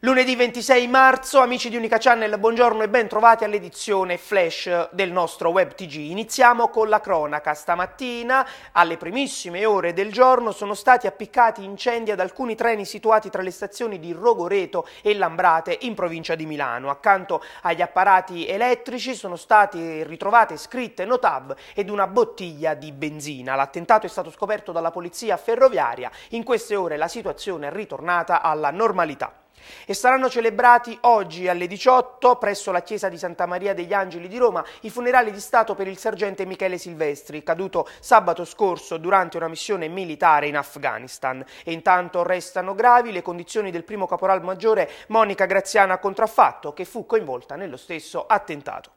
Lunedì 26 marzo, amici di Unica Channel, buongiorno e ben trovati all'edizione flash del nostro web TG. Iniziamo con la cronaca. Stamattina, alle primissime ore del giorno, sono stati appiccati incendi ad alcuni treni situati tra le stazioni di Rogoreto e Lambrate in provincia di Milano. Accanto agli apparati elettrici sono state ritrovate scritte Notab ed una bottiglia di benzina. L'attentato è stato scoperto dalla polizia ferroviaria. In queste ore la situazione è ritornata alla normalità e saranno celebrati oggi alle 18 presso la chiesa di Santa Maria degli Angeli di Roma i funerali di Stato per il sergente Michele Silvestri, caduto sabato scorso durante una missione militare in Afghanistan. E intanto restano gravi le condizioni del primo caporal maggiore Monica Graziana Contraffatto, che fu coinvolta nello stesso attentato.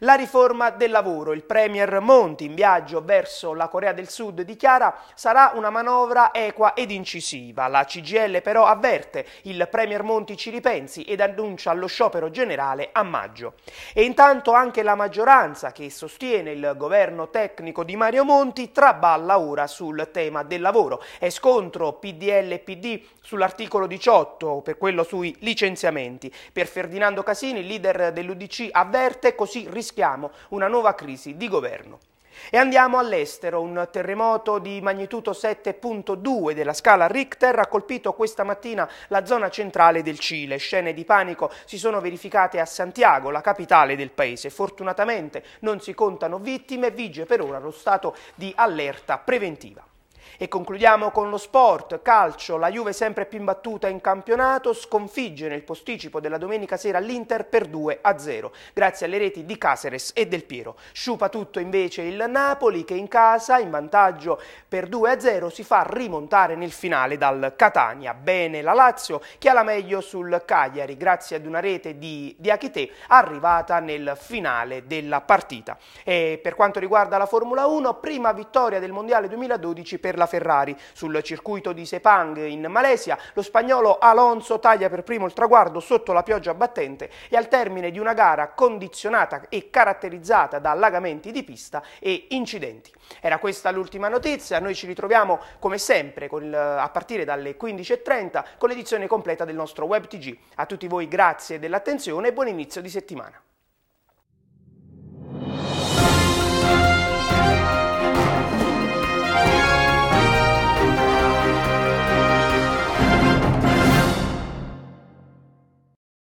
La riforma del lavoro. Il Premier Monti in viaggio verso la Corea del Sud dichiara sarà una manovra equa ed incisiva. La CGL però avverte, il Premier Monti ci ripensi ed annuncia lo sciopero generale a maggio. E intanto anche la maggioranza che sostiene il governo tecnico di Mario Monti traballa ora sul tema del lavoro. È scontro PDL e PD sull'articolo 18 per quello sui licenziamenti. Per Ferdinando Casini, il leader dell'Udc avverte così rischiamo una nuova crisi di governo. E andiamo all'estero, un terremoto di magnitudo 7.2 della scala Richter ha colpito questa mattina la zona centrale del Cile. Scene di panico si sono verificate a Santiago, la capitale del paese. Fortunatamente non si contano vittime, vige per ora lo stato di allerta preventiva. E concludiamo con lo sport, calcio, la Juve sempre più imbattuta in campionato, sconfigge nel posticipo della domenica sera l'Inter per 2 0, grazie alle reti di Caceres e Del Piero. Sciupa tutto invece il Napoli che in casa, in vantaggio per 2 0, si fa rimontare nel finale dal Catania. Bene la Lazio che ha la meglio sul Cagliari, grazie ad una rete di, di Achite arrivata nel finale della partita. E per quanto riguarda la Formula 1, prima vittoria del Mondiale 2012 per la la Ferrari. Sul circuito di Sepang in Malesia lo spagnolo Alonso taglia per primo il traguardo sotto la pioggia battente e al termine di una gara condizionata e caratterizzata da allagamenti di pista e incidenti. Era questa l'ultima notizia, noi ci ritroviamo come sempre con, a partire dalle 15.30 con l'edizione completa del nostro web TG. A tutti voi grazie dell'attenzione e buon inizio di settimana.